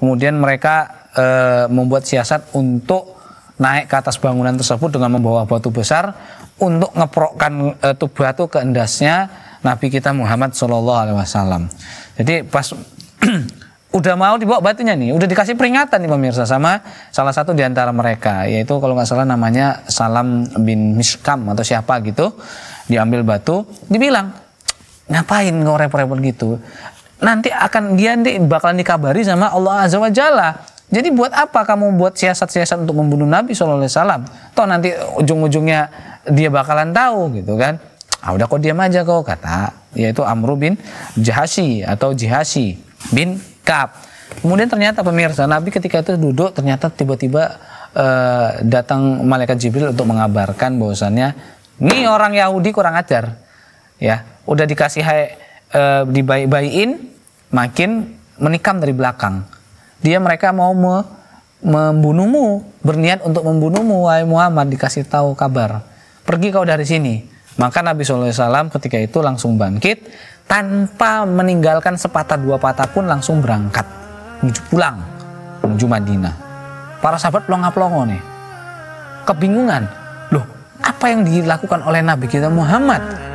kemudian mereka e, membuat siasat untuk naik ke atas bangunan tersebut dengan membawa batu besar untuk ngeprokkan e, eh, tuh batu ke endasnya Nabi kita Muhammad Shallallahu Alaihi Wasallam. Jadi pas udah mau dibawa batunya nih, udah dikasih peringatan nih pemirsa sama salah satu di antara mereka, yaitu kalau nggak salah namanya Salam bin Miskam atau siapa gitu, diambil batu, dibilang ngapain kau repot gitu? nanti akan dia nanti bakalan dikabari sama Allah Azza wa Jalla. Jadi buat apa kamu buat siasat-siasat untuk membunuh Nabi Shallallahu Alaihi Wasallam? Toh nanti ujung-ujungnya dia bakalan tahu gitu kan? Ah udah kok diam aja kau kata yaitu Amru bin Jahasi atau Jihasi bin Kab. Kemudian ternyata pemirsa Nabi ketika itu duduk ternyata tiba-tiba eh, datang malaikat Jibril untuk mengabarkan bahwasannya ini orang Yahudi kurang ajar ya udah dikasih uh, makin menikam dari belakang. Dia mereka mau me, membunuhmu, berniat untuk membunuhmu, wahai Muhammad dikasih tahu kabar. Pergi kau dari sini. Maka Nabi SAW ketika itu langsung bangkit tanpa meninggalkan sepatah dua patah pun langsung berangkat menuju pulang menuju Madinah. Para sahabat pelongo-pelongo nih, kebingungan. Loh, apa yang dilakukan oleh Nabi kita Muhammad?